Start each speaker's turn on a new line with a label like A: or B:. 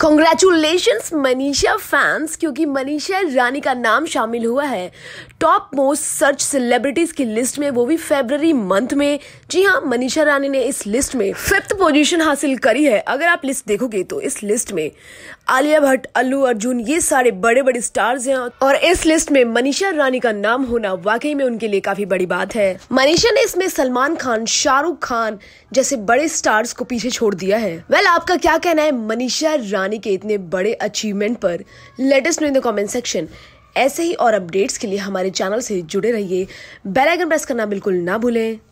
A: congratulations Manisha fans क्योंकि मनीषा रानी का नाम शामिल हुआ है टॉप मोस्ट सर्च सेलिब्रिटीज की लिस्ट में वो भी फेबररी मंथ में जी हाँ मनीषा रानी ने इस लिस्ट में फिफ्थ पोजीशन हासिल करी है अगर आप लिस्ट देखोगे तो इस लिस्ट में आलिया भट्ट अल्लू अर्जुन ये सारे बड़े बड़े स्टार्स हैं और इस लिस्ट में मनीषा रानी का नाम होना वाकई में उनके लिए काफी बड़ी बात है मनीषा ने इसमें सलमान खान शाहरुख खान जैसे बड़े स्टार्स को पीछे छोड़ दिया है वेल well, आपका क्या कहना है मनीषा रानी के इतने बड़े अचीवमेंट पर let us know in the comment section ऐसे ही और अपडेट्स के लिए हमारे चैनल से जुड़े रहिए बेल आइकन प्रेस करना बिल्कुल ना भूलें